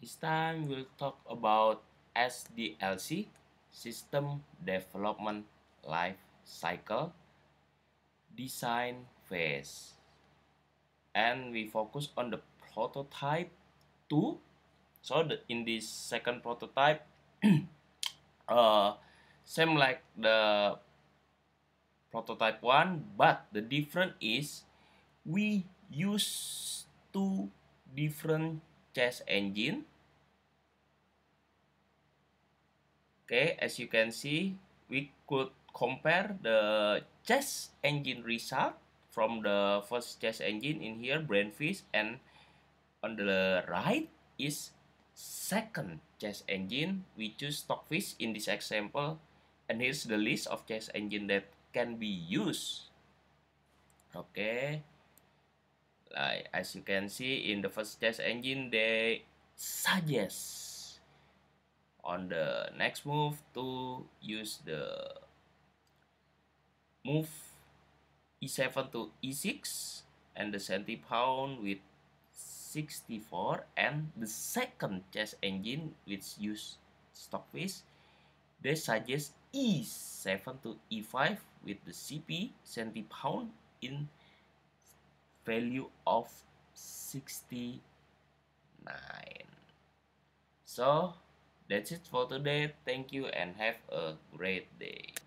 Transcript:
This time we'll talk about SDLC, System Development Life Cycle, Design Phase. And we focus on the prototype 2. So the, in this second prototype, uh, same like the prototype 1, but the difference is we use two different Chess engine. Okay, as you can see, we could compare the chess engine result from the first chess engine in here, Brainfish, and on the right is second chess engine. We choose Stockfish in this example, and here's the list of chess engine that can be used. Okay, Like, as you can see in the first test engine, they suggest on the next move to use the move e7 to e6 and the centipound with 64 and the second chess engine which use stockfish they suggest e7 to e5 with the cp centipound in value of 69 so that's it for today thank you and have a great day